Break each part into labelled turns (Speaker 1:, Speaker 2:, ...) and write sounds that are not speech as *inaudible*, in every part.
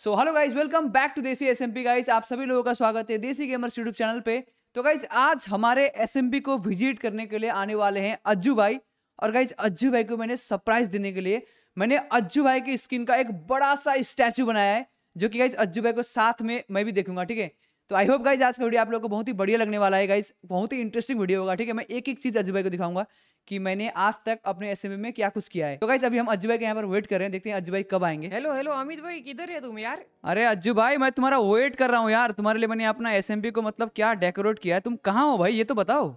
Speaker 1: So hello guys welcome back to Desi S guys आप सभी लोगों का स्वागत है देसी गेमर्स यूट्यूब चैनल पे तो गाइज आज हमारे एस को विजिट करने के लिए आने वाले हैं अज्जू भाई और गाइज अज्जू भाई को मैंने सरप्राइज देने के लिए मैंने अज्जू भाई की स्किन का एक बड़ा सा स्टैचू बनाया है जो कि गाइज अज्जू भाई को साथ में मैं भी देखूंगा ठीक है तो आई होप गाइज आज का वीडियो आप लोग को बहुत ही बढ़िया लगने वाला है गाइज बहुत ही इंटरेस्टिंग वीडियो होगा ठीक है मैं एक एक चीज अज्जू भाई को दिखाऊंगा कि मैंने आज तक अपने एस में क्या कुछ किया है तो गाइज अभी हम अज्जू भाई के यहाँ पर वेट कर रहे हैं देखते हैं अज्जू भाई कब आएंगे हेलो हेलो
Speaker 2: अमित भाई किधर है तुम यार
Speaker 1: अरे अज्जू भाई मैं तुम्हारा वेट कर रहा हूँ यार तुम्हारे लिए मैंने अपना एस को मतलब क्या डेकोरेट किया है तुम कहाँ हो भाई ये तो बताओ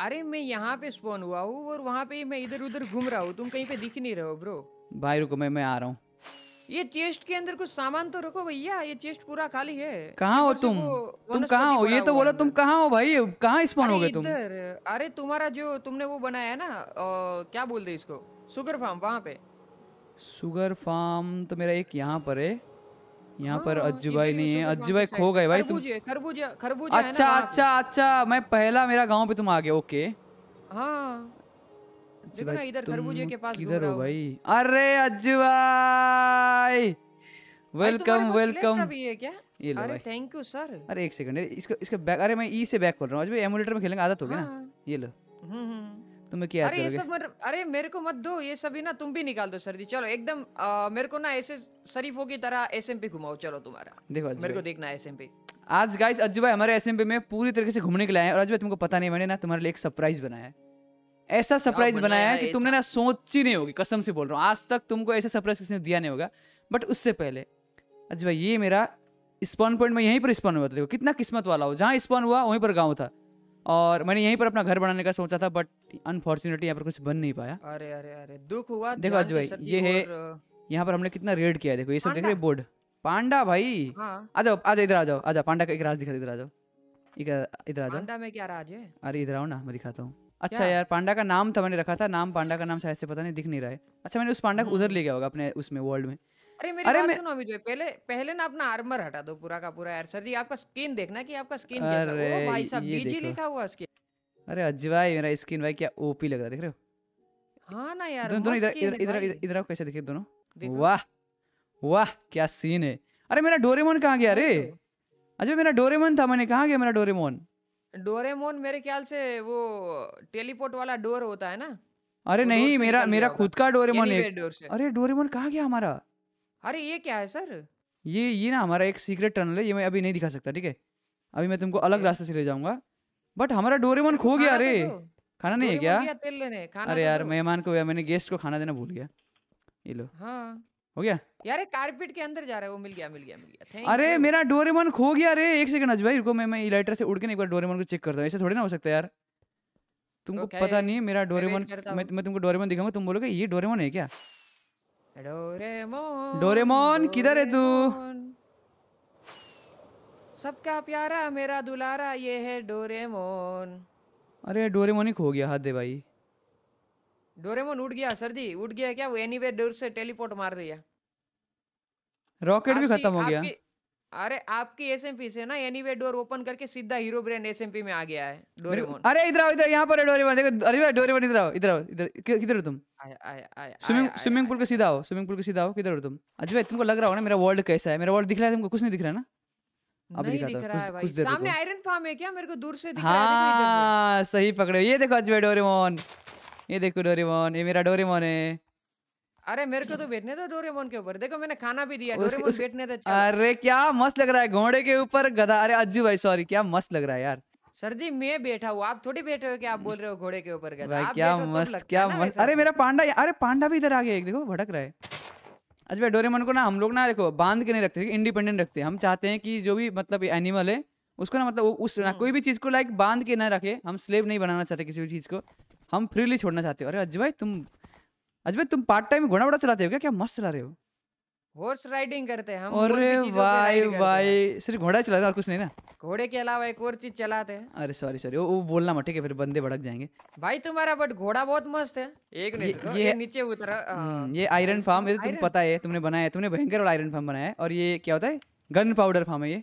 Speaker 2: अरे मैं यहाँ पे स्पोन हुआ हूँ और वहाँ पे मैं इधर उधर घूम रहा हूँ तुम कहीं पे दिख नहीं रहे हो ब्रो
Speaker 1: भाई रुको मैं मैं आ रहा हूँ
Speaker 2: ये चेस्ट के अंदर कुछ सामान तो रखो भैया ये चेस्ट पूरा खाली है
Speaker 1: कहाँ हो तुम तुम कहाँ हो ये तो बोला तुम कहाँ हो भाई कहाँ स्पॉन हो गए तुम
Speaker 2: अरे तुम्हारा जो तुमने वो बनाया है ना आ, क्या दे इसको सुगर फार्म वहाँ पे
Speaker 1: सुगर फार्म तो मेरा एक यहाँ पर है यहाँ पर हाँ, अज्जू भाई नहीं है अज्जू भाई खो गए भाई तुम
Speaker 2: खरबूजा खरबूजा अच्छा अच्छा
Speaker 1: अच्छा मैं पहला मेरा गाँव पे तुम आ गए ओके
Speaker 2: हाँ देखो ना इधर खरबूजे के पास हो
Speaker 1: भाई अरे अज्जू भाई वेलकम वेलकम
Speaker 2: ये लो थैंक यू सर अरे
Speaker 1: एक सेकंड इसको बैक अरे मैं ई e से बैक रहा हूं एमुलेटर में खेलेंगे आदत होगी ना हाँ। ये लो हम्म,
Speaker 2: हम्म, हम्म।
Speaker 1: तुम्हें क्या अरे ये सब
Speaker 2: अरे मेरे को मत दो ये सभी ना तुम भी निकाल दो सर जी चलो एकदम मेरे को ना ऐसे शरीफों की तरह एसएमपी घुमाओ चलो तुम्हारा देखो मेरे को देखना है एसएमपी
Speaker 1: आज गाइस अज्जू भाई हमारे एसएमपी में पूरी तरीके से घूमने के लिए आए और भाई तुमको पता नहीं मैंने ना तुम्हारे लिए एक सरप्राइज बनाया है ऐसा सरप्राइज बनाया है कि तुमने ना सोची नहीं होगी कसम से बोल रहा हूँ आज तक तुमको ऐसा सरप्राइज किसी ने दिया नहीं होगा बट उससे पहले अच्छा भाई ये मेरा स्पॉन पॉइंट में यहीं पर स्पॉन हुआ था देखो कितना किस्मत वाला हो जहाँ स्पॉन हुआ वहीं पर गाँव था और मैंने यहीं पर अपना घर बनाने का सोचा था बट अनफॉर्चुनेटली यहाँ पर कुछ बन नहीं पाया
Speaker 2: अरे अरे अरे दुख हुआ देखो अजय भाई ये है
Speaker 1: यहाँ पर हमने कितना रेड किया देखो ये सब देख रहे बोर्ड पांडा भाई हाँ। आ जाओ आ जाओ इधर आ जाओ आ जाओ पांडा का एक राज दिखा इधर आ जाओ इधर आ जाओ पांडा
Speaker 2: में क्या राज है
Speaker 1: अरे इधर आओ ना मैं दिखाता हूँ अच्छा यार पांडा का नाम था मैंने रखा था नाम पांडा का नाम शायद से पता नहीं दिख नहीं रहा है अच्छा मैंने उस पांडा को उधर ले गया होगा अपने उसमें वर्ल्ड में
Speaker 2: अरे मेरी अरे बात सुनो अभी जो पहले पहले ना अपना आर्मर हटा दो पूरा का पूरा यार सर जी आपका स्किन देखना कि आपका स्किन कैसा है ओ भाई साहब बीजी लिखा हुआ स्किन
Speaker 1: अरे अजवाई मेरा स्किन भाई क्या ओपी लग रहा देख रहे
Speaker 2: हो हां ना यार दोनों इधर इधर
Speaker 1: इधर आओ कैसे दिखे दोनों वाह वाह क्या सीन है अरे मेरा डोरेमोन कहां गया रे तो। अजय अच्छा, मेरा डोरेमोन था मैंने कहां गया मेरा डोरेमोन
Speaker 2: डोरेमोन मेरे ख्याल से वो टेलीपोर्ट वाला डोर होता है ना
Speaker 1: अरे वो नहीं मेरा मेरा खुद का डोरेमोन एक अरे डोरेमोन कहाँ गया हमारा
Speaker 2: अरे ये क्या है सर
Speaker 1: ये ये ना हमारा एक सीक्रेट टनल है ये मैं अभी नहीं दिखा सकता ठीक है अभी मैं तुमको अलग रास्ते से ले जाऊंगा बट हमारा तो डोरेमोन खो गया अरे खाना नहीं है
Speaker 2: क्या अरे यार
Speaker 1: मेहमान को मैंने गेस्ट को खाना देना भूल गया ये लो हाँ हो गया
Speaker 2: यार कारपेट के अंदर जा रहा है वो मिल गया मिल गया मिल गया Thank अरे मेरा
Speaker 1: डोरेमोन खो गया अरे एक सेकंड अजय भाई रुको मैं मैं इलाइटर से उड़ के एक बार डोरेमोन को चेक करता हूँ ऐसे थोड़ी ना हो सकता यार तुमको okay. पता नहीं मेरा डोरेमोन मैं, मैं तुमको डोरेमोन दिखाऊंगा तुम बोलोगे ये डोरेमोन है क्या
Speaker 2: डोरेमोन डोरेमोन किधर है तू सबका प्यारा मेरा दुलारा ये है डोरेमोन
Speaker 1: अरे डोरेमोन ही खो गया हाथ दे भाई
Speaker 2: डोरेमोन उड़ गया सर जी उड़ गया क्या वो एनी डोर से टेलीपोर्ट मार रही है
Speaker 1: रॉकेट भी खत्म हो गया
Speaker 2: अरे आपकी एसएमपी से ना एनीवे डोर ओपन करके सीधा हीरो ब्रेन एसएमपी में आ गया है डोरेमोन
Speaker 1: अरे इधर आओ इधर यहाँ पर है डोरेमोन देखो अरे भाई डोरेमोन इधर आओ इधर आओ इधर किधर हो तुम
Speaker 2: स्विमिंग
Speaker 1: स्विमिंग पूल के सीधा आओ स्विमिंग पूल के सीधा आओ किधर हो तुम अजय भाई तुमको लग रहा हो ना मेरा वर्ल्ड कैसा है मेरा वर्ल्ड दिख रहा है तुमको कुछ नहीं दिख रहा है ना
Speaker 2: अब दिख रहा है भाई सामने आयरन फार्म है क्या मेरे को दूर से दिख रहा है
Speaker 1: हाँ, सही पकड़े ये देखो अजय डोरेमोन ये देखो डोरेमोन ये मेरा डोरेमोन है
Speaker 2: अरे मेरे को तो बैठने दो डोरेमोन के ऊपर देखो मैंने खाना भी दिया डोरेमोन बैठने दो तो अच्छा
Speaker 1: अरे क्या मस्त लग रहा है घोड़े के ऊपर गधा अरे अज्जू भाई सॉरी क्या मस्त लग रहा है यार
Speaker 2: सर जी मैं बैठा हूँ आप थोड़ी बैठे हो क्या आप बोल रहे हो घोड़े के ऊपर गधा क्या तो मस्त क्या मस्त
Speaker 1: अरे मेरा पांडा अरे पांडा भी इधर आ गया एक देखो भटक रहा है अच्छा भाई डोरेमोन को ना हम लोग ना देखो बांध के नहीं रखते इंडिपेंडेंट रखते हम चाहते हैं कि जो भी मतलब एनिमल है उसको ना मतलब उस ना हम्म। कोई भी चीज को लाइक बांध के ना रखे हम स्लेव नहीं बनाना चाहते किसी भी चीज को हम फ्रीली छोड़ना चाहते हो अरे अजय भाई तुम अजय भाई तुम पार्ट टाइम घोड़ा बड़ा चलाते हो क्या क्या मस्त चला रहे हो
Speaker 2: हॉर्स राइडिंग करते हैं हम अरे भाई भाई
Speaker 1: सिर्फ घोड़ा चलाते और कुछ नहीं ना
Speaker 2: घोड़े के अलावा एक और चीज चलाते हैं
Speaker 1: अरे सॉरी सॉरी वो बोलना मत ठीक है फिर बंदे भड़क जाएंगे
Speaker 2: भाई तुम्हारा बट घोड़ा बहुत मस्त है एक मिनट ये, ये नीचे उतर हाँ। हम्म,
Speaker 1: ये आयरन फार्म ये तो तुम पता है तुमने बनाया है तुमने भयंकर वाला आयरन फार्म बनाया है और ये क्या होता है गन पाउडर फार्म है ये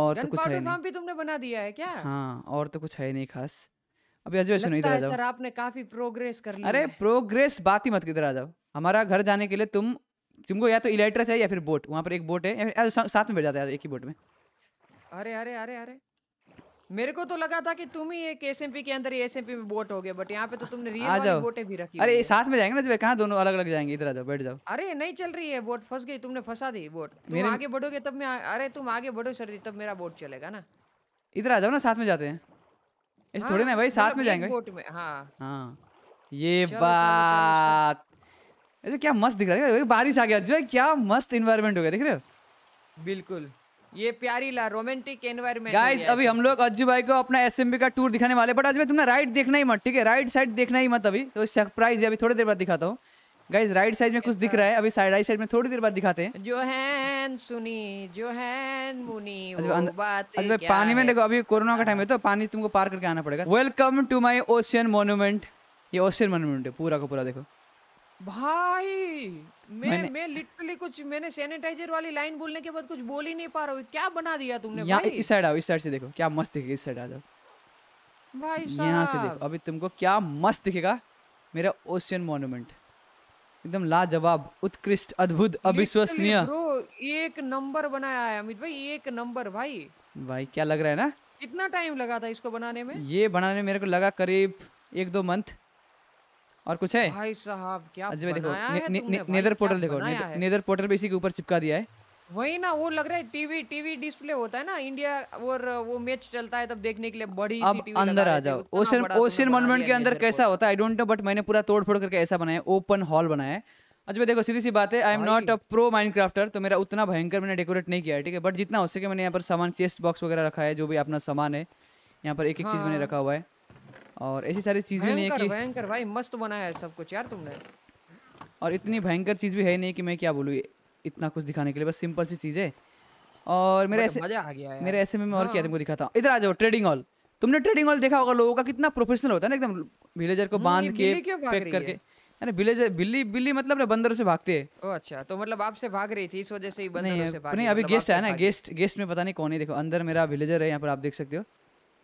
Speaker 1: और तो कुछ है नहीं गन पाउडर फार्म
Speaker 2: भी तुमने बना दिया है क्या
Speaker 1: हां और तो कुछ है नहीं खास अभी अजय सुनो इधर आ सर
Speaker 2: आपने काफी प्रोग्रेस कर लिया अरे
Speaker 1: प्रोग्रेस बात ही मत इधर आ जाओ हमारा घर जाने के लिए तुम तुमको या तो इलेक्ट्रा चाहिए या फिर बोट वहाँ पर एक बोट है या फिर साथ में बैठ जाते एक ही बोट में
Speaker 2: अरे अरे अरे अरे मेरे को तो लगा था कि तुम ही एक एसएमपी के अंदर एम एसएमपी में बोट हो गए बट यहाँ पे तो तुमने रियल वाली जाओ बोटें भी रखी अरे साथ में
Speaker 1: जाएंगे ना जब तो कहाँ दोनों अलग अलग जाएंगे इधर आ जाओ बैठ जाओ
Speaker 2: अरे नहीं चल रही है बोट फंस गई तुमने फंसा दी बोट तुम आगे बढ़ोगे तब मैं अरे तुम आगे बढ़ो सर जी तब मेरा बोट चलेगा ना
Speaker 1: इधर आ जाओ ना साथ में जाते हैं
Speaker 2: इस हाँ, थोड़े ना भाई साथ मतलब में जाएंगे बोट में हाँ
Speaker 1: हाँ ये बात ऐसे क्या मस्त दिख रहा है बारिश आ गया जो क्या मस्त इन्वायरमेंट हो गया देख रहे हो
Speaker 2: बिल्कुल ये प्यारी ला रोमांटिक एनवायरमेंट गाइस अभी हम
Speaker 1: लोग अज्जू भाई को अपना एसएमबी का टूर दिखाने वाले बट आज भाई तुमने राइट देखना ही मत ठीक है राइट साइड देखना ही मत अभी तो सरप्राइज है अभी थोड़ी देर बाद दिखाता हूँ गाइज राइट साइड में कुछ दिख रहा है अभी साइड राइट साइड में थोड़ी देर बाद दिखाते हैं
Speaker 2: जो जोहैन सुनी जो जोहैन मुनी अच्छा पानी में देखो अभी
Speaker 1: कोरोना का टाइम है तो पानी तुमको पार करके आना पड़ेगा welcome to my ocean monument ये ओशियन मोन्यूमेंट है पूरा का पूरा देखो
Speaker 2: भाई मैं मैं लिटरली कुछ मैंने सैनिटाइजर वाली लाइन बोलने के बाद कुछ बोल ही नहीं पा रहा हूँ क्या बना दिया तुमने भाई इस साइड
Speaker 1: आओ इस साइड से देखो क्या मस्त दिखेगा इस साइड आ जाओ
Speaker 2: भाई साहब यहाँ से देखो
Speaker 1: अभी तुमको क्या मस्त दिखेगा मेरा ओशियन मोन्यूमेंट एकदम लाजवाब उत्कृष्ट अद्भुत अविश्वसनीय
Speaker 2: एक नंबर बनाया है अमित भाई एक नंबर भाई
Speaker 1: भाई क्या लग रहा है ना
Speaker 2: कितना टाइम लगा था इसको बनाने में
Speaker 1: ये बनाने में मेरे को लगा करीब एक दो मंथ और कुछ है
Speaker 2: भाई साहब क्या अच्छा देखो ने, ने, ने, नेदर पोर्टल देखो नेदर
Speaker 1: पोर्टल पे इसी के ऊपर चिपका दिया है
Speaker 2: वही ना वो लग रहा है टीवी टीवी डिस्प्ले होता है ना इंडिया और वो मैच चलता है तब देखने के लिए बड़ी अब सी अंदर आ
Speaker 1: जाओ ओशन ओशन मॉन्यूमेंट के अंदर कैसा होता है आई डोंट नो बट मैंने पूरा तोड़ फोड़ करके ऐसा बनाया ओपन हॉल बनाया है अच्छा देखो सीधी सी बात है I am not a pro mind तो मेरा उतना भयंकर मैंने डेकोरेट नहीं किया है ठीक है बट जितना हो सके मैंने यहाँ पर सामान चेस्ट बॉक्स वगैरह रखा है जो भी अपना सामान है यहाँ पर एक एक चीज़ मैंने हाँ। रखा हुआ है और ऐसी सारी चीज़ भी नहीं है भयंकर
Speaker 2: भाई मस्त बनाया है सब कुछ यार तुमने
Speaker 1: और इतनी भयंकर चीज़ भी है नहीं कि मैं क्या बोलूँ इतना कुछ दिखाने के लिए बस सिंपल सी चीज़ है और मेरे ऐसे मजा
Speaker 2: आ गया मेरे ऐसे में मैं और क्या हाँ। तुमको
Speaker 1: दिखाता हूँ इधर आ जाओ ट्रेडिंग हॉल तुमने ट्रेडिंग हॉल देखा होगा लोगों का कितना प्रोफेशनल होता है ना एकदम विलेजर को बांध के पैक करके अरे विलेजर बिल्ली बिल्ली मतलब ना बंदर से भागते है
Speaker 2: ओ अच्छा तो मतलब आपसे भाग रही थी इस वजह से ही बंदर से मतलब भागी नहीं अभी गेस्ट है ना
Speaker 1: गेस्ट गेस्ट में पता नहीं कौन है देखो अंदर मेरा विलेजर है यहाँ पर आप देख सकते हो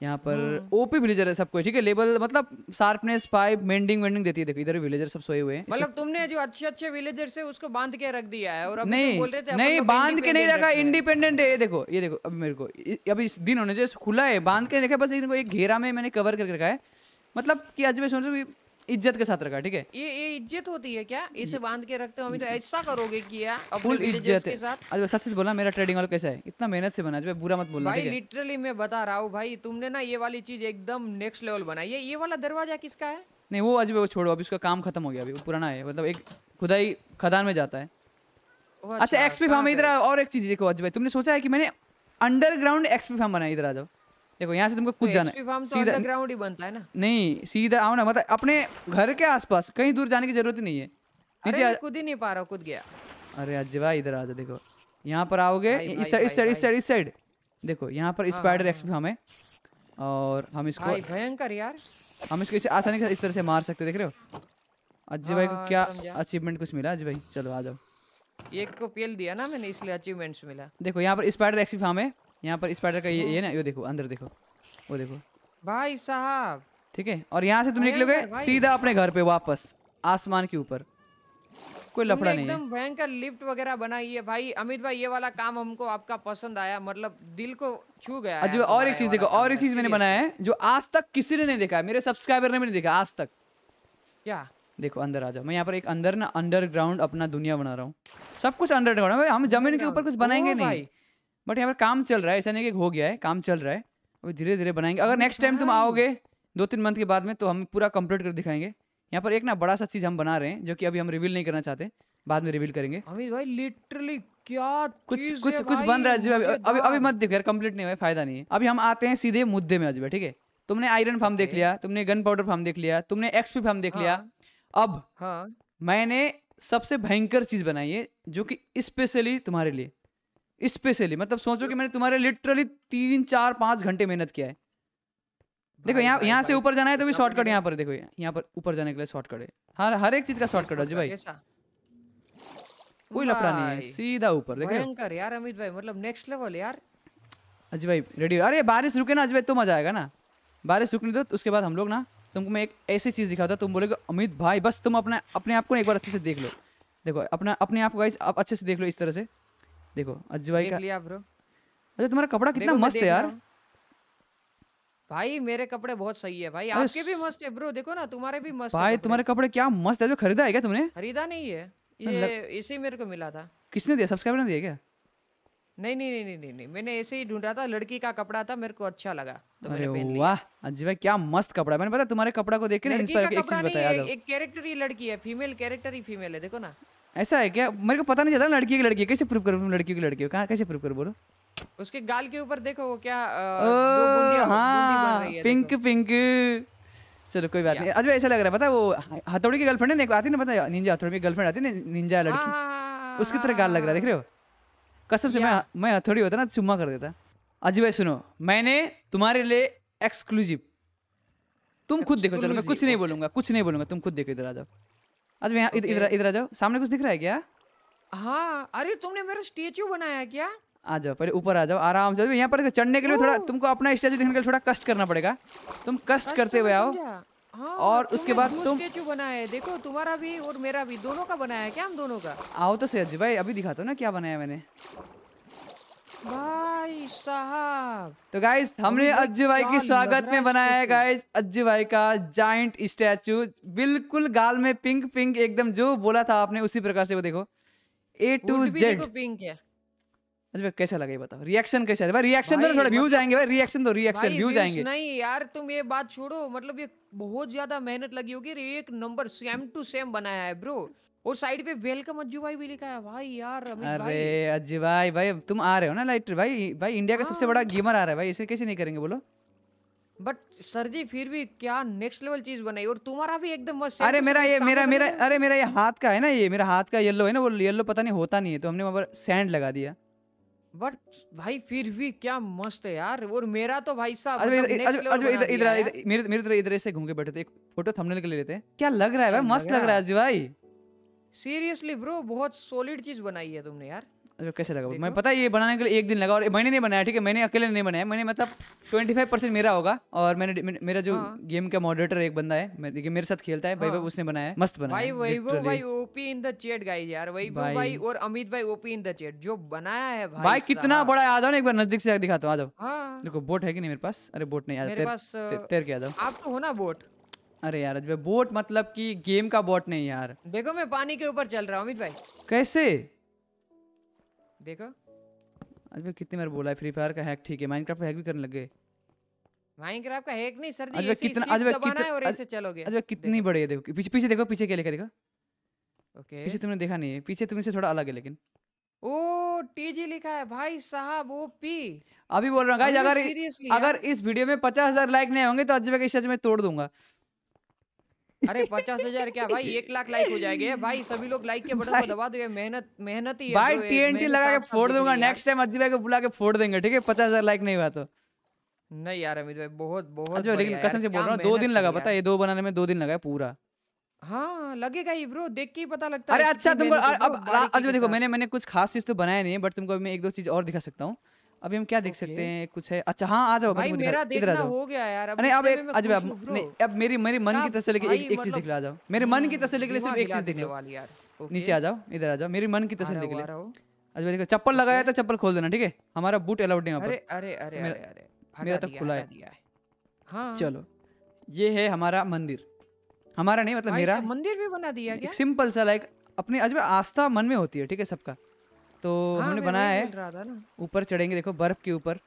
Speaker 1: यहाँ पर ओपी हाँ। विलेजर है सब सबको ठीक है लेबल मतलब शार्पनेस पाइप मेंडिंग वेंडिंग देती है देखो इधर विलेजर सब सोए हुए मतलब
Speaker 2: तुमने जो अच्छे अच्छे विलेजर से उसको बांध के रख दिया है और नहीं बोल रहे थे नहीं बांध के नहीं रखा
Speaker 1: इंडिपेंडेंट है ये देखो ये देखो अब मेरे को अभी इस दिन होने से खुला है बांध के रखा बस एक घेरा में मैंने कवर करके रखा है मतलब कि आज मैं सोच रहा हूँ इज्जत के साथ रखा ठीक है
Speaker 2: ये ये इज्जत होती है क्या इसे बांध के रखते हो अभी तो ऐसा करोगे किया फुल इज्जत है
Speaker 1: अरे सच बोला मेरा ट्रेडिंग वाला कैसा है इतना मेहनत से बना जो बुरा मत बोलना भाई
Speaker 2: लिटरली मैं बता रहा हूँ भाई तुमने ना ये वाली चीज एकदम नेक्स्ट लेवल बनाई है ये वाला दरवाजा किसका है
Speaker 1: नहीं वो अजय वो छोड़ो अभी उसका काम खत्म हो गया अभी वो पुराना है मतलब एक खुदाई खदान में जाता है
Speaker 2: अच्छा एक्सपी अच्छा, फार्म इधर
Speaker 1: और एक चीज देखो अजय भाई तुमने सोचा है कि मैंने अंडरग्राउंड एक्सपी फार्म बनाया इधर आ जाओ देखो यहाँ से तुमको तो कुछ जाना है तो सीधा ग्राउंड ही बनता है ना नहीं सीधा आओ ना मतलब अपने घर के आसपास कहीं दूर जाने की जरूरत ही नहीं है
Speaker 2: नीचे कूद ही नहीं पा रहा कूद गया
Speaker 1: अरे अजवा इधर आ जाओ देखो यहाँ
Speaker 2: पर आओगे इस साइड इस साइड
Speaker 1: इस साइड इस साइड देखो यहाँ पर स्पाइडर एक्स हम है और हम इसको
Speaker 2: भयंकर यार
Speaker 1: हम इसको इसे आसानी से इस तरह से मार सकते देख रहे हो अजय भाई को हाँ, क्या अचीवमेंट कुछ मिला अजय भाई चलो आ जाओ
Speaker 2: एक को पेल दिया ना मैंने इसलिए अचीवमेंट्स मिला
Speaker 1: देखो यहाँ पर स्पाइडर एक्स फार्म है यहाँ पर स्पाइडर का ये हाँ। ये ना ये देखो अंदर देखो वो देखो
Speaker 2: भाई साहब
Speaker 1: ठीक है और यहाँ से तुम निकलोगे सीधा अपने घर पे वापस आसमान के ऊपर कोई लफड़ा नहीं एकदम
Speaker 2: भयंकर लिफ्ट वगैरह बनाई है भाई अमित भाई ये वाला काम हमको आपका पसंद आया मतलब दिल को छू गया अजीब और एक चीज देखो
Speaker 1: और एक चीज मैंने बनाया है जो आज तक किसी ने नहीं देखा मेरे सब्सक्राइबर ने भी नहीं देखा आज तक क्या देखो अंदर आ जाओ मैं यहाँ पर एक अंदर ना अंडरग्राउंड अपना दुनिया बना रहा हूँ सब कुछ अंडरग्राउंड हम जमीन के ऊपर कुछ बनाएंगे नहीं बट यहाँ पर काम चल रहा है ऐसा नहीं कि हो गया है काम चल रहा है अभी धीरे धीरे बनाएंगे अगर नेक्स्ट टाइम तुम हाँ। आओगे दो तीन मंथ के बाद में तो हम पूरा कंप्लीट कर दिखाएंगे यहाँ पर एक ना बड़ा सा चीज़ हम बना रहे हैं जो कि अभी हम रिवील नहीं करना चाहते बाद में रिवील करेंगे
Speaker 2: अमित भाई लिटरली क्या कुछ कुछ कुछ बन रहा है अभी, अभी
Speaker 1: अभी अभी मत देखो यार कंप्लीट नहीं हुआ फायदा नहीं है अभी हम आते हैं सीधे मुद्दे में अजीब ठीक है तुमने आयरन फार्म देख लिया तुमने गन पाउडर फार्म देख लिया तुमने एक्सपी फार्म देख लिया अब हाँ। मैंने सबसे भयंकर चीज बनाई है जो की स्पेशली तुम्हारे लिए स्पेशली मतलब सोचो तो कि मैंने तुम्हारे लिटरली तीन चार पांच घंटे मेहनत किया है देखो यहाँ यहाँ से ऊपर जाना है तो भी शॉर्टकट यहाँ पर देखो यहाँ पर ऊपर जाने के लिए शॉर्टकट है हर हर एक चीज का शॉर्टकट है जी भाई
Speaker 2: कोई लफड़ा नहीं है सीधा
Speaker 1: ऊपर देखो भयंकर
Speaker 2: यार अमित भाई मतलब नेक्स्ट लेवल यार
Speaker 1: अजय भाई रेडी अरे बारिश रुके ना अजय भाई तो मजा आएगा ना बारिश रुकने दो उसके बाद हम लोग ना तुमको मैं एक ऐसी चीज़ दिखाता तुम बोलोगे अमित भाई बस तुम अपने अपने आप को एक बार अच्छे से देख लो देखो अपना अपने आप को अच्छे से देख लो इस तरह से देखो अज्जू अजवाई का लिया ब्रो अरे तुम्हारा कपड़ा कितना मस्त है यार
Speaker 2: भाई मेरे कपड़े बहुत सही है भाई आपके भी मस्त है ब्रो देखो ना तुम्हारे भी मस्त भाई
Speaker 1: तुम्हारे कपड़े क्या मस्त है जो खरीदा है क्या तुमने
Speaker 2: खरीदा नहीं है ये इसी मेरे को मिला था
Speaker 1: किसने दिया सब्सक्राइबर ने दिया क्या
Speaker 2: नहीं नहीं नहीं नहीं नहीं मैंने ऐसे ही ढूंढा था लड़की का कपड़ा था मेरे को अच्छा लगा तो
Speaker 1: अरे वाह अजय क्या मस्त कपड़ा मैंने पता तुम्हारे कपड़ा को देख के एक चीज बताया एक
Speaker 2: कैरेक्टर ही लड़की है फीमेल कैरेक्टर ही फीमेल है देखो ना
Speaker 1: ऐसा है क्या मेरे को पता नहीं चला लड़की की लड़की कैसे प्रूव करूँ तुम लड़की की लड़की हो कहाँ कैसे प्रूव करूँ बोलो
Speaker 2: उसके गाल के ऊपर देखो वो क्या ओ, दो हाँ पिंक
Speaker 1: पिंक चलो कोई बात नहीं अजय ऐसा लग रहा है पता वो हथौड़ी की गर्लफ्रेंड है ना एक आती ना पता निंजा हथौड़ी की गर्लफ्रेंड आती है ना निंजा लड़की हाँ, हाँ, हाँ, उसकी तरह गाल लग रहा है देख रहे हो कसम से मैं मैं हथौड़ी होता ना तो चुम्मा कर देता अजय भाई सुनो मैंने तुम्हारे लिए एक्सक्लूसिव तुम खुद देखो चलो मैं कुछ नहीं बोलूंगा कुछ नहीं बोलूंगा तुम खुद देखो इधर आ जाओ अच्छा यहाँ इधर इधर आ जाओ सामने कुछ दिख रहा है क्या
Speaker 2: हाँ अरे तुमने मेरा स्टेचू बनाया क्या
Speaker 1: आ जाओ पहले ऊपर आ जाओ आराम से यहाँ पर चढ़ने के लिए थोड़ा तुमको अपना स्टेचू दिखने के लिए थोड़ा कष्ट करना पड़ेगा तुम कष्ट करते हुए आओ
Speaker 2: हाँ, और उसके बाद तुम स्टेचू बनाया है देखो तुम्हारा भी और मेरा भी दोनों का बनाया है क्या हम दोनों का
Speaker 1: आओ तो सैद जी भाई अभी दिखाता हूँ ना क्या बनाया मैंने
Speaker 2: भाई साहब
Speaker 1: तो गाइस हमने अज्जू भाई की स्वागत में बनाया है गाइस अज्जू भाई का जाइंट स्टैचू बिल्कुल गाल में पिंक पिंक एकदम जो बोला था आपने उसी प्रकार से वो देखो ए टू जेड पिंक है अच्छा कैसा लगा ये बताओ रिएक्शन कैसा है भाई रिएक्शन तो थोड़ा व्यूज आएंगे भाई रिएक्शन मतलब- तो रिएक्शन व्यूज आएंगे
Speaker 2: नहीं यार तुम ये बात छोड़ो मतलब ये बहुत ज्यादा मेहनत लगी होगी एक नंबर सेम टू सेम बनाया है ब्रो और साइड पे वेलकम अज्जू भाई भी लिखा है भाई यार अरे
Speaker 1: अज्जू भाई भाई तुम आ रहे हो ना लाइट भाई भाई इंडिया का सबसे हाँ। बड़ा गेमर आ रहा है भाई इसे कैसे नहीं करेंगे बोलो
Speaker 2: बट सर जी फिर भी क्या नेक्स्ट लेवल चीज बनाई और तुम्हारा भी एकदम मस्त अरे मेरा ये मेरा मेरा
Speaker 1: अरे मेरा ये हाथ का है ना ये मेरा हाथ का येलो है ना वो येलो पता नहीं होता नहीं है तो हमने वहां पर सैंड लगा दिया
Speaker 2: बट भाई फिर भी क्या मस्त है यार और मेरा तो भाई साहब अच्छा इधर इधर
Speaker 1: मेरे मेरे तरह तो इधर ऐसे घूम के बैठे थे एक फोटो थंबनेल के ले लेते हैं
Speaker 2: क्या लग रहा है भाई मस्त लग रहा है अजय भाई सीरियसली ब्रो बहुत सॉलिड चीज बनाई है तुमने यार
Speaker 1: अरे कैसे लगा मैं पता है ये बनाने के लिए एक दिन लगा और मैंने नहीं बनाया ठीक है मैंने अकेले नहीं बनाया मैंने मतलब ट्वेंटी फाइव परसेंट मेरा होगा और मैंने मेरा जो हाँ। गेम का मॉडरेटर एक बंदा है मेरे, मेरे साथ खेलता है भाई हाँ। भाई भाई उसने बनाया मस्त बनाया भाई भाई
Speaker 2: OP in the chat guys यार वैभव भाई।, भाई और अमित भाई ओपी इन द चैट जो बनाया है भाई भाई कितना
Speaker 1: बड़ा आ जाओ ना एक बार नजदीक से दिखाता हूँ आ जाओ हाँ। देखो बोट है कि नहीं मेरे पास अरे बोट नहीं आ तैर के आ जाओ
Speaker 2: आप तो हो ना बोट
Speaker 1: अरे यार अजय बोट मतलब कि गेम का बोट नहीं यार
Speaker 2: देखो मैं पानी के ऊपर चल रहा हूँ अमित भाई कैसे देखो
Speaker 1: अजय कितनी बार बोला है फ्री फायर का हैक ठीक है माइनक्राफ्ट का हैक भी करने लग गए
Speaker 2: माइनक्राफ्ट का हैक नहीं सर जी कितना अजय कितना और ऐसे चलोगे अजय
Speaker 1: कितनी बड़ी है देखो पीछे पीछे देखो पीछे क्या लिखा देखो ओके पीछे तुमने देखा नहीं है पीछे तुमसे थोड़ा अलग है लेकिन
Speaker 2: ओ टीजी लिखा है भाई साहब ओपी
Speaker 1: अभी बोल रहा हूँ अगर अगर इस वीडियो में पचास हजार लाइक नहीं होंगे तो अजय के सच में तोड़ दूंगा
Speaker 2: अरे पचास हजार क्या भाई एक लाख लाइक हो जाएंगे भाई सभी लोग लाइक के बटन को दबा दो मेहनत मेहनत ही भाई टी एन टी लगा के फोड़ दूंगा
Speaker 1: नेक्स्ट टाइम अजीब भाई को बुला के फोड़ देंगे ठीक है पचास हजार लाइक नहीं हुआ तो
Speaker 2: नहीं यार अमित भाई बहुत बहुत लेकिन कसम से बोल रहा हूँ दो दिन लगा पता
Speaker 1: ये दो बनाने में दो दिन लगा पूरा
Speaker 2: हाँ लगेगा ही ब्रो देख के ही पता लगता है अरे अच्छा तुमको अब
Speaker 1: अच्छा देखो मैंने मैंने कुछ खास चीज तो बनाया नहीं है बट तुमको मैं एक दो चीज और दिखा सकता हूँ अभी हम क्या देख सकते हैं कुछ है अच्छा हाँ आ जाओ भाई मेरा देखना हो
Speaker 2: गया यार अब अब एक अजब अब
Speaker 1: अब मेरी मेरी मन की तसल्ली के एक चीज मतलब दिखला जाओ मेरे मन की तसल्ली के लिए सिर्फ एक चीज दिखने
Speaker 2: वाली यार नीचे आ
Speaker 1: जाओ इधर आ जाओ मेरी मन की तसल्ली के लिए
Speaker 2: अजब
Speaker 1: देखो चप्पल लगाया तो चप्पल खोल देना ठीक है हमारा बूट अलाउड नहीं अरे अरे
Speaker 2: मेरा तक खुला है हाँ। चलो
Speaker 1: ये है हमारा मंदिर हमारा नहीं मतलब मेरा
Speaker 2: मंदिर भी बना दिया
Speaker 1: सिंपल सा लाइक अपने अजब आस्था मन में होती है ठीक है सबका तो हाँ, हमने बनाया
Speaker 2: है
Speaker 1: ऊपर चढ़ेंगे देखो बर्फ के ऊपर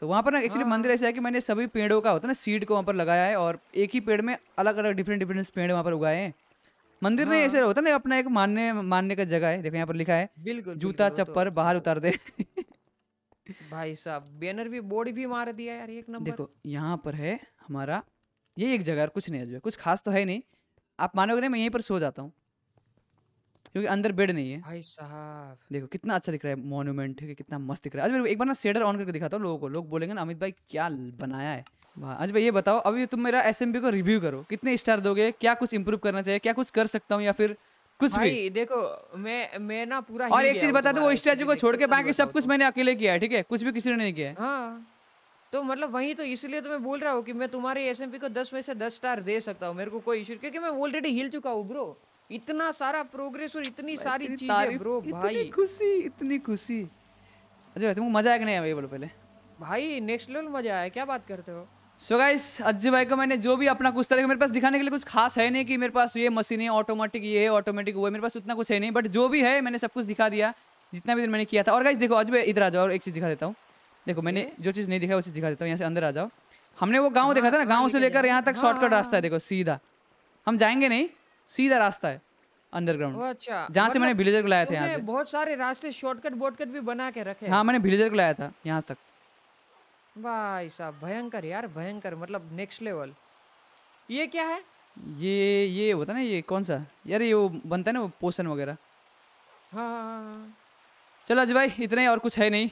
Speaker 1: तो वहाँ पर ना एक्चुअली हाँ, मंदिर हाँ। ऐसा है कि मैंने सभी पेड़ों का होता है ना सीड को वहाँ पर लगाया है और एक ही पेड़ में अलग अलग डिफरेंट डिफरेंट पेड़ वहाँ पर उगाए हैं मंदिर हाँ। में ऐसा होता है ना अपना एक मानने मानने का जगह है देखो यहाँ पर लिखा है
Speaker 2: बिल्कुल जूता तो चप्पर बाहर तो उतार दे *laughs* भाई साहब बैनर भी बोर्ड भी मार दिया यार एक नंबर देखो
Speaker 1: यहाँ पर है हमारा ये एक जगह कुछ नहीं है कुछ खास तो है नहीं आप मानोगे नहीं मैं यहीं पर सो जाता हूँ क्योंकि अंदर बेड नहीं है भाई साहब देखो कितना अच्छा दिख रहा है मोन्यूमेंट है कितना मस्त दिख रहा है एक बार ना शेडर ऑन करके दिखाता हूँ लोगों को लोग बोलेंगे ना अमित भाई क्या बनाया है अच्छा भाई ये बताओ अभी तुम मेरा एस को रिव्यू करो कितने स्टार दोगे क्या कुछ इम्प्रूव करना चाहिए क्या कुछ कर सकता हूँ या फिर
Speaker 2: कुछ भाई, भी देखो मैं मैं ना पूरा और एक चीज बता
Speaker 1: दो वो स्टैचू को छोड़ के बाकी सब कुछ मैंने अकेले किया है ठीक है कुछ भी किसी ने नहीं किया है
Speaker 2: हाँ, तो मतलब वही तो इसलिए तो मैं बोल रहा हूँ कि मैं तुम्हारे एस को दस में से दस स्टार दे सकता हूँ मेरे को कोई इश्यू क्योंकि मैं ऑलरेडी हिल चुका हूँ ब्रो इतना सारा प्रोग्रेस और इतनी सारी चीजें ब्रो भाई इतनी
Speaker 1: खुशी इतनी खुशी अच्छा तुमको मजा आया कि नहीं आया बोलो पहले
Speaker 2: भाई नेक्स्ट लेवल मजा आया क्या बात करते हो
Speaker 1: सो गाइस अज्जू भाई को मैंने जो भी अपना कुछ तरह मेरे पास दिखाने के लिए कुछ खास है नहीं कि मेरे पास ये मशीन है ऑटोमेटिक ये है ऑटोमेटिक वो है मेरे पास उतना कुछ है नहीं बट जो भी है मैंने सब कुछ दिखा दिया जितना भी दिन मैंने किया था और गाइस देखो अज्जू भाई इधर आ जाओ और एक चीज़ दिखा देता हूँ देखो मैंने जो चीज़ नहीं दिखाई वो चीज़ दिखा देता हूँ यहाँ से अंदर आ जाओ हमने वो गाँव देखा था ना गाँव से लेकर यहाँ तक शॉर्टकट हाँ। रास्ता है देखो सीधा हम जाएंगे नहीं सीधा रास्ता है अंडरग्राउंड अच्छा जहाँ से मतलब मैंने विलेजर को लाया था यहाँ से
Speaker 2: बहुत सारे रास्ते शॉर्टकट बॉर्टकट भी बना के रखे हाँ मैंने
Speaker 1: विलेजर को लाया था यहाँ तक
Speaker 2: भाई साहब भयंकर यार भयंकर मतलब नेक्स्ट लेवल ये क्या है
Speaker 1: ये ये होता ना ये कौन सा यार ये वो बनता है ना वो पोषण वगैरह
Speaker 2: हाँ, हाँ, हाँ, हाँ।
Speaker 1: चलो अजय भाई इतना ही और कुछ है नहीं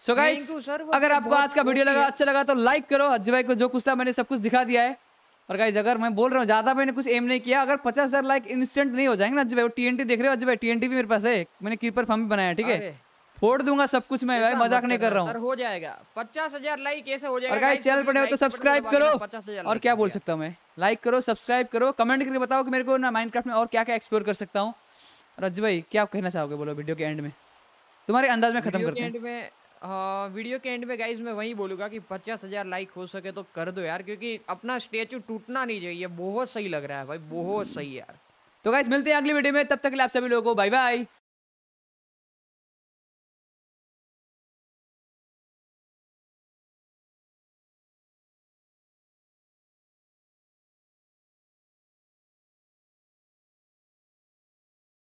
Speaker 1: सो so गाइस अगर तो आपको आज का वीडियो लगा अच्छा लगा तो लाइक करो अजय भाई को जो कुछ था मैंने सब कुछ दिखा दिया है और गाइज अगर मैं बोल रहा हूँ ज़्यादा मैंने कुछ एम नहीं किया अगर पचास हज़ार लाइक इंस्टेंट नहीं हो जाएंगे ना जब टी एन टी देख रहे हो जब टी एन टी भी मेरे पास है मैंने कीपर फॉर्म भी बनाया ठीक है फोड़ दूंगा सब कुछ मैं भाई मजाक नहीं कर रहा हूँ
Speaker 2: हो जाएगा पचास हजार लाइक ऐसे हो जाएगा तो और चैनल पर तो सब्सक्राइब करो और क्या बोल
Speaker 1: सकता हूँ मैं लाइक करो सब्सक्राइब करो कमेंट करके बताओ कि मेरे को ना माइनक्राफ्ट में और क्या क्या एक्सप्लोर कर सकता हूँ रज भाई क्या कहना चाहोगे बोलो वीडियो के एंड में तुम्हारे अंदाज में खत्म करते
Speaker 2: हैं वीडियो के एंड में गाइज मैं वही बोलूँगा कि पचास हज़ार लाइक हो सके तो कर दो यार क्योंकि अपना स्टेचू टूटना नहीं चाहिए बहुत सही लग रहा है भाई बहुत सही यार तो
Speaker 1: गाइज मिलते हैं अगली वीडियो में तब तक के लिए आप सभी लोगों को बाय बाय